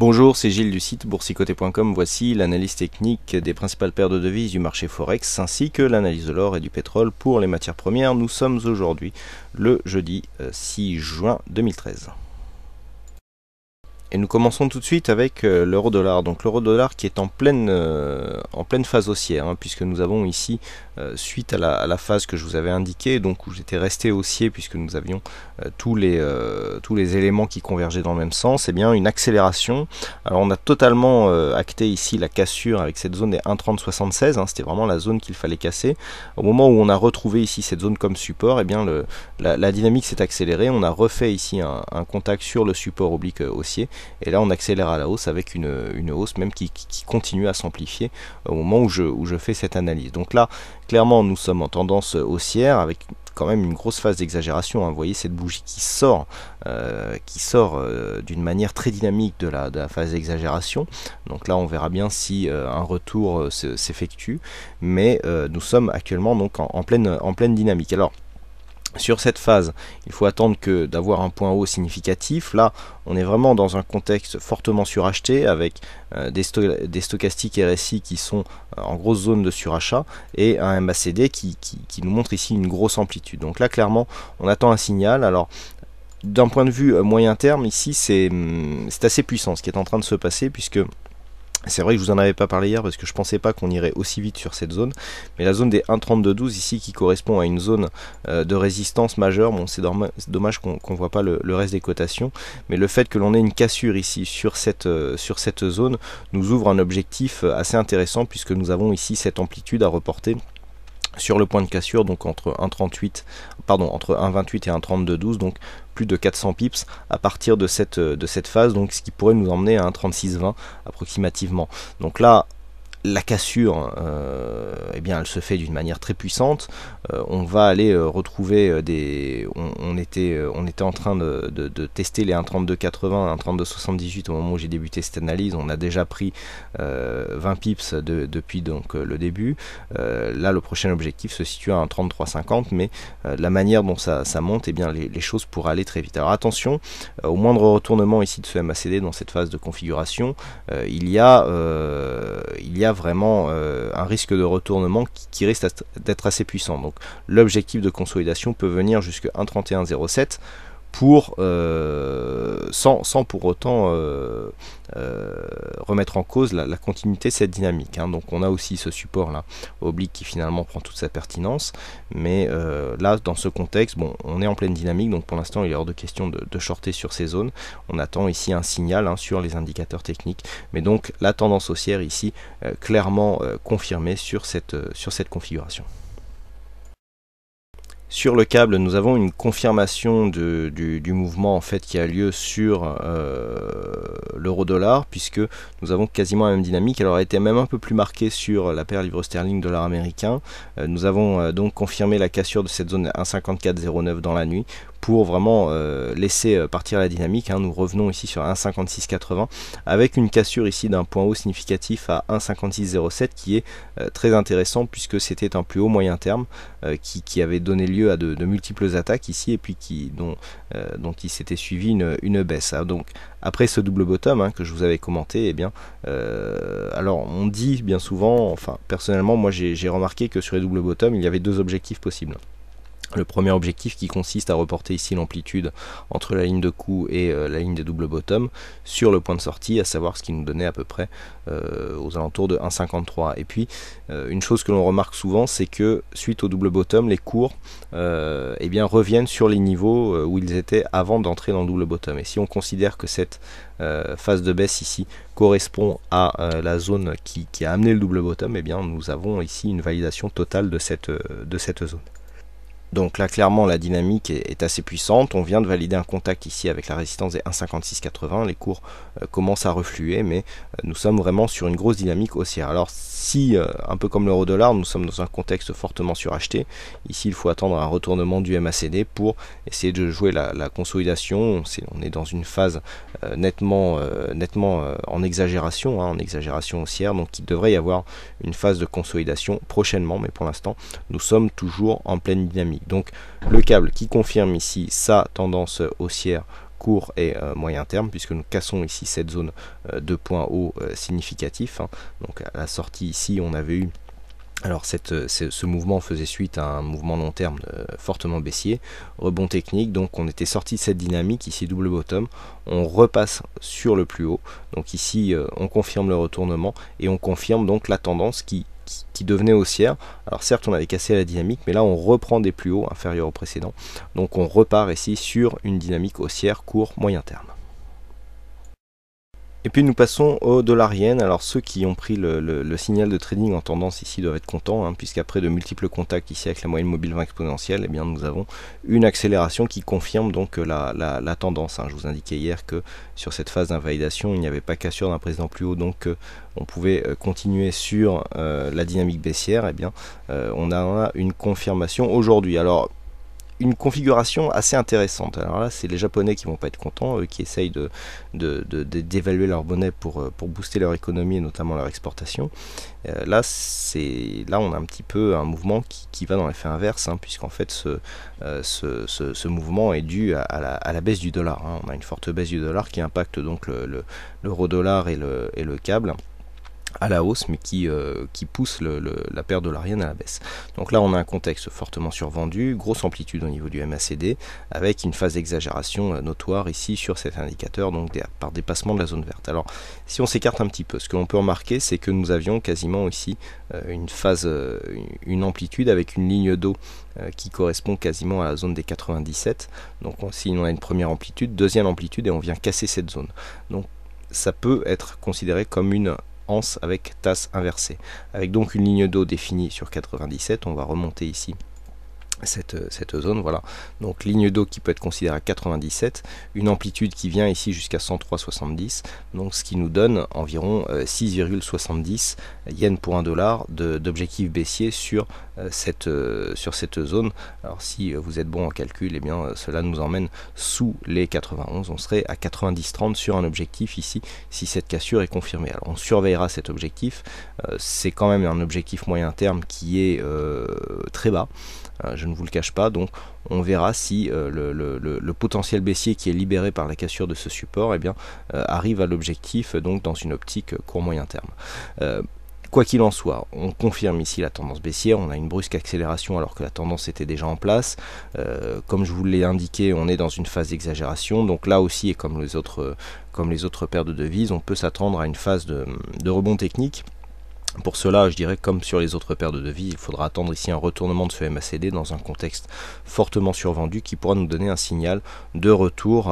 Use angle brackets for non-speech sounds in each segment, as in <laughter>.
Bonjour, c'est Gilles du site boursicoté.com. Voici l'analyse technique des principales paires de devises du marché Forex ainsi que l'analyse de l'or et du pétrole pour les matières premières. Nous sommes aujourd'hui le jeudi 6 euh, juin 2013. Et nous commençons tout de suite avec euh, l'euro-dollar. Donc l'euro-dollar qui est en pleine, euh, en pleine phase haussière, hein, puisque nous avons ici, euh, suite à la, phase que je vous avais indiquée, donc où j'étais resté haussier puisque nous avions tous, les, tous les éléments qui convergeaient dans le même sens, et eh bien une accélération. Alors on a totalement acté ici la cassure avec cette zone des 1,3076, hein, c'était vraiment la zone qu'il fallait casser. Au moment où on a retrouvé ici cette zone comme support, et eh bien la, dynamique s'est accélérée, on a refait ici un contact sur le support oblique haussier. Et là, on accélère à la hausse avec une, hausse même qui, continue à s'amplifier au moment où je, fais cette analyse. Donc là, clairement, nous sommes en tendance haussière avec quand même une grosse phase d'exagération. Hein. Vous voyez cette bougie qui sort, euh, qui sort euh, d'une manière très dynamique de la, phase d'exagération. Donc là, on verra bien si euh, un retour s'effectue, mais nous sommes actuellement donc en, pleine, en pleine dynamique. Alors sur cette phase, il faut attendre que d'avoir un point haut significatif. Là, on est vraiment dans un contexte fortement suracheté avec euh, des, des, stochastiques RSI qui sont euh, en grosse zone de surachat et un MACD qui nous montre ici une grosse amplitude. Donc là, clairement, on attend un signal. Alors, d'un point de vue euh, moyen terme, ici, hum, c'est assez puissant ce qui est en train de se passer puisque c'est vrai que je vous en avais pas parlé hier parce que je pensais pas qu'on irait aussi vite sur cette zone. Mais la zone des 1.32.12 ici qui correspond à une zone euh, de résistance majeure, bon c'est dommage qu'on ne voit pas le, reste des cotations. Mais le fait que l'on ait une cassure ici sur cette, euh, sur cette zone nous ouvre un objectif euh, assez intéressant puisque nous avons ici cette amplitude à reporter sur le point de cassure, donc entre 1,38, pardon, entre 1,28 et 1,32,12, donc plus de 400 pips à partir de cette, euh, de cette phase, donc ce qui pourrait nous emmener à 1,36,20 approximativement. Donc là, la cassure, euh, eh bien, elle se fait d'une manière très puissante. Euh, on va aller euh, retrouver des. On, était, on était en train de, tester les 1,3280, 1,3278 au moment où j'ai débuté cette analyse. On a déjà pris 20 pips depuis donc le début. là, le prochain objectif se situe à 1,3350, mais la manière dont ça, monte, eh bien, les, les, choses pourraient aller très vite. Alors attention, au moindre retournement ici de ce MACD dans cette phase de configuration, il y a, il y a vraiment euh, un risque de retournement qui, qui risque d'être assez puissant. Donc l'objectif de consolidation peut venir jusqu'à 1,3107 euh, sans, pour autant euh, euh, remettre en cause la, continuité de cette dynamique. Hein. Donc on a aussi ce support là oblique qui finalement prend toute sa pertinence, mais là dans ce contexte, bon, on est en pleine dynamique, donc pour l'instant il est hors de question de, shorter sur ces zones. On attend ici un signal hein, sur les indicateurs techniques, mais donc la tendance haussière ici clairement confirmée sur cette configuration. Sur le câble, nous avons une confirmation du, mouvement en fait qui a lieu sur euh, l'euro-dollar, puisque nous avons quasiment la même dynamique. Elle aurait été même un peu plus marquée sur la paire livre sterling dollar américain. Euh, nous avons euh, donc confirmé la cassure de cette zone 1,5409 dans la nuit, pour vraiment euh, laisser euh, partir la dynamique. Hein. Nous revenons ici sur 1,5680 avec une cassure ici d'un point haut significatif à 1,5607 qui est euh, très intéressant puisque c'était un plus haut moyen terme qui, avait donné lieu à de, multiples attaques ici et puis qui dont, dont il s'était suivi une, baisse. Ah, donc après ce double bottom hein, que je vous avais commenté, eh bien, alors on dit bien souvent, enfin personnellement moi j'ai remarqué que sur les double bottom il y avait deux objectifs possibles. Le premier objectif qui consiste à reporter ici l'amplitude entre la ligne de coup et euh, la ligne des doubles bottom sur le point de sortie, à savoir ce qui nous donnait à peu près euh, aux alentours de 1,53. Et puis euh, une chose que l'on remarque souvent, c'est que suite au double bottom, les cours eh bien, reviennent sur les niveaux où ils étaient avant d'entrer dans le double bottom. Et si on considère que cette phase de baisse ici correspond à la zone qui, a amené le double bottom, eh bien nous avons ici une validation totale de cette, de cette zone. Donc là, clairement, la dynamique est, assez puissante. On vient de valider un contact ici avec la résistance des 1,5680. Les cours euh, commencent à refluer, mais euh, nous sommes vraiment sur une grosse dynamique haussière. Alors si, euh, un peu comme l'euro-dollar, nous sommes dans un contexte fortement suracheté, ici il faut attendre un retournement du MACD pour essayer de jouer la, consolidation. On, est dans une phase nettement, nettement en exagération, hein, en exagération haussière, donc il devrait y avoir une phase de consolidation prochainement, mais pour l'instant, nous sommes toujours en pleine dynamique. Donc le câble qui confirme ici sa tendance haussière court et euh, moyen terme, puisque nous cassons ici cette zone euh, de points haut euh, significatif hein. Donc à la sortie ici, on avait eu alors cette, ce mouvement faisait suite à un mouvement long terme fortement baissier, rebond technique, donc on était sorti de cette dynamique, ici double bottom, on repasse sur le plus haut, donc ici on confirme le retournement et on confirme donc la tendance qui qui, devenait haussière, Alors certes, on avait cassé la dynamique, mais là, on reprend des plus hauts inférieurs au précédent. Donc on repart ici sur une dynamique haussière court-moyen terme. Et puis nous passons au dollar yen. Alors ceux qui ont pris le, signal de trading en tendance ici doivent être contents, hein, puisqu'après de multiples contacts ici avec la moyenne mobile 20 exponentielle, eh bien nous avons une accélération qui confirme donc la, la, tendance. Hein. Je vous indiquais hier que sur cette phase d'invalidation, il n'y avait pas cassure d'un président plus haut, donc euh, on pouvait euh, continuer sur euh, la dynamique baissière. Et eh bien on en a une confirmation aujourd'hui. Alors une configuration assez intéressante. Alors là, c'est les Japonais qui vont pas être contents, eux qui essayent de, d'évaluer leur bonnet pour, euh, pour booster leur économie et notamment leur exportation. Euh, là, c'est, là, on a un petit peu un mouvement qui, va dans l'effet inverse, hein, puisqu'en fait, euh, ce, ce, mouvement est dû à, la, baisse du dollar. Hein. On a une forte baisse du dollar qui impacte donc le, le, l'euro-dollar et le, et le câble à la hausse, mais qui, euh, qui pousse le, la paire de l'arienne à la baisse. Donc là, on a un contexte fortement survendu, grosse amplitude au niveau du MACD, avec une phase d'exagération euh, notoire ici sur cet indicateur, donc par dépassement de la zone verte. Alors, si on s'écarte un petit peu, ce que l'on peut remarquer, c'est que nous avions quasiment ici euh, une phase, une amplitude avec une ligne d'eau qui correspond quasiment à la zone des 97. Donc, si on a une première amplitude, deuxième amplitude, et on vient casser cette zone. Donc, ça peut être considéré comme une avec tasse inversée. Avec donc une ligne d'eau définie sur 97, on va remonter ici cette, euh, cette, zone. Voilà. Donc ligne d'eau qui peut être considérée à 97, une amplitude qui vient ici jusqu'à 103,70, donc ce qui nous donne environ 6,70 euh, yens pour 1 dollar d'objectif baissier sur euh, euh, sur cette zone. Alors si vous êtes bon en calcul, et eh bien euh, cela nous emmène sous les 91. On serait à 90-30 sur un objectif ici si cette cassure est confirmée. Alors on surveillera cet objectif. C'est quand même un objectif moyen terme qui est très bas je ne vous le cache pas. Donc on verra si le, potentiel baissier qui est libéré par la cassure de ce support et eh bien, arrive à l'objectif donc dans une optique court moyen terme. Quoi qu'il en soit, on confirme ici la tendance baissière, on a une brusque accélération alors que la tendance était déjà en place. Euh, comme je vous l'ai indiqué, on est dans une phase d'exagération, donc là aussi, et comme les autres, comme les autres paires de devises, on peut s'attendre à une phase de rebond technique. Pour cela, je dirais comme sur les autres paires de devis, il faudra attendre ici un retournement de ce MACD dans un contexte fortement survendu qui pourra nous donner un signal de retour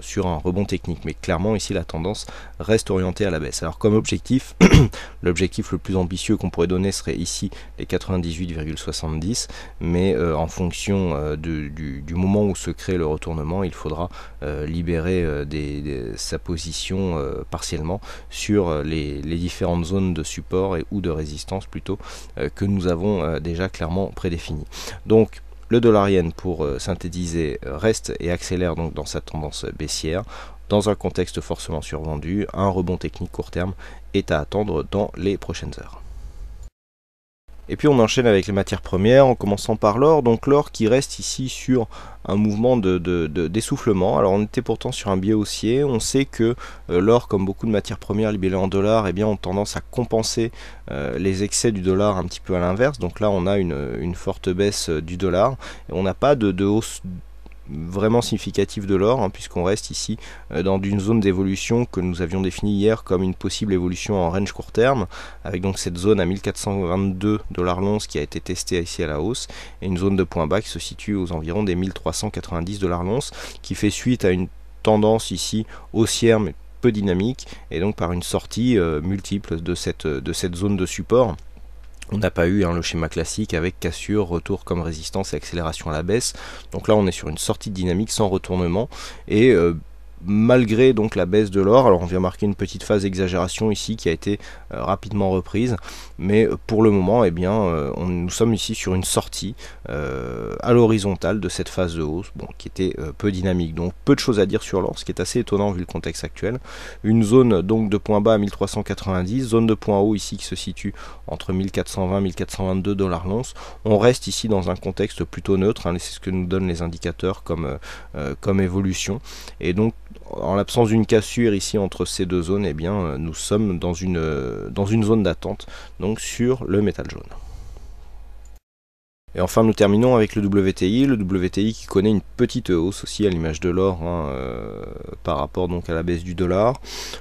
sur un rebond technique. Mais clairement, ici, la tendance reste orientée à la baisse. Alors comme objectif, <coughs> l'objectif le plus ambitieux qu'on pourrait donner serait ici les 98,70, mais euh, en fonction euh, du, moment où se crée le retournement, il faudra euh, libérer sa position partiellement sur les, les différentes zones de support Port et, ou de résistance plutôt euh, que nous avons euh, déjà clairement prédéfini. Donc le dollar yen pour euh, synthétiser reste et accélère donc dans sa tendance baissière dans un contexte forcément survendu, un rebond technique court terme est à attendre dans les prochaines heures. Et puis on enchaîne avec les matières premières en commençant par l'or. Donc l'or qui reste ici sur un mouvement d'essoufflement. De, Alors on était pourtant sur un biais haussier. On sait que euh, l'or, comme beaucoup de matières premières libellées en dollars, eh bien, ont tendance à compenser euh, les excès du dollar un petit peu à l'inverse. Donc là on a une, forte baisse euh, du dollar. Et on n'a pas de hausse vraiment significatif de l'or, hein, puisqu'on reste ici euh, dans une zone d'évolution que nous avions définie hier comme une possible évolution en range court terme, avec donc cette zone à 1422 dollars l'once qui a été testée ici à la hausse, et une zone de point bas qui se situe aux environs des 1390 dollars l'once, qui fait suite à une tendance ici haussière mais peu dynamique, et donc par une sortie euh, multiple de cette, euh, de cette zone de support. On n'a pas eu hein, le schéma classique avec cassure, retour comme résistance et accélération à la baisse. Donc là, on est sur une sortie dynamique sans retournement et euh, malgré donc la baisse de l'or. Alors on vient marquer une petite phase d'exagération ici qui a été euh, rapidement reprise, mais euh, pour le moment, eh bien, euh, nous sommes ici sur une sortie à l'horizontale de cette phase de hausse, bon, qui était peu dynamique. Donc peu de choses à dire sur l'or, ce qui est assez étonnant vu le contexte actuel. Une zone donc de point bas à 1390, zone de point haut ici qui se situe entre 1420 et 1422 dollars l'once. On reste ici dans un contexte plutôt neutre, hein, c'est ce que nous donnent les indicateurs comme, comme évolution. Et donc en l'absence d'une cassure ici entre ces deux zones, eh bien, euh, nous sommes dans une, euh, dans une zone d'attente, donc sur le métal jaune. Et enfin, nous terminons avec le WTI. Le WTI qui connaît une petite hausse aussi à l'image de l'or hein, euh, par rapport donc à la baisse du dollar.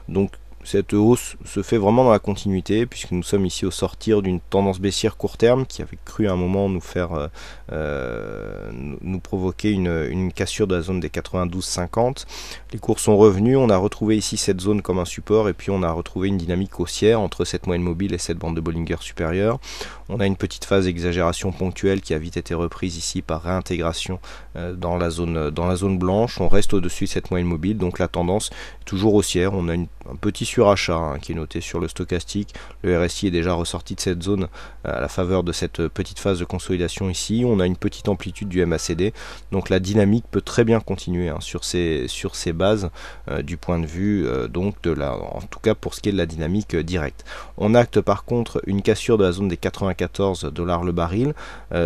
Donc cette hausse se fait vraiment dans la continuité, puisque nous sommes ici au sortir d'une tendance baissière court terme qui avait cru à un moment nous faire euh, euh, nous provoquer une, cassure de la zone des 92,50. Les cours sont revenus, on a retrouvé ici cette zone comme un support, et puis on a retrouvé une dynamique haussière entre cette moyenne mobile et cette bande de Bollinger supérieure. On a une petite phase d'exagération ponctuelle qui a vite été reprise ici par réintégration euh, dans, la zone, dans la zone blanche. On reste au-dessus de cette moyenne mobile, donc la tendance est toujours haussière. On a une, un petit achat hein, qui est noté sur le stochastique. Le RSI est déjà ressorti de cette zone euh, à la faveur de cette euh, petite phase de consolidation ici. On a une petite amplitude du MACD. Donc la dynamique peut très bien continuer hein, sur, ces, sur ces bases euh, du point de vue donc de la, en tout cas pour ce qui est de la dynamique directe. On acte par contre une cassure de la zone des 94 dollars le baril.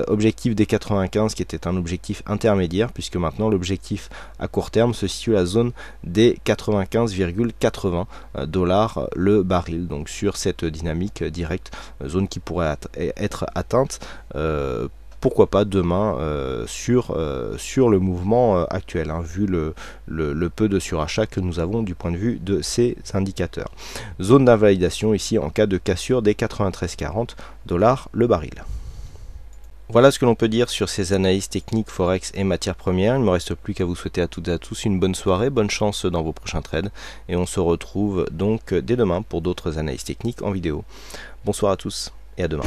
objectif des 95 qui était un objectif intermédiaire puisque maintenant l'objectif à court terme se situe à la zone des 95,80 dollars euh, le baril. Donc sur cette dynamique directe, euh, zone qui pourrait être atteinte euh, pourquoi pas demain sur, sur le mouvement actuel, hein, vu le, le, peu de surachat que nous avons du point de vue de ces indicateurs. Zone d'invalidation ici en cas de cassure des 93,40 dollars le baril. Voilà ce que l'on peut dire sur ces analyses techniques forex et matières premières. Il ne me reste plus qu'à vous souhaiter à toutes et à tous une bonne soirée, bonne chance dans vos prochains trades et on se retrouve donc dès demain pour d'autres analyses techniques en vidéo. Bonsoir à tous et à demain.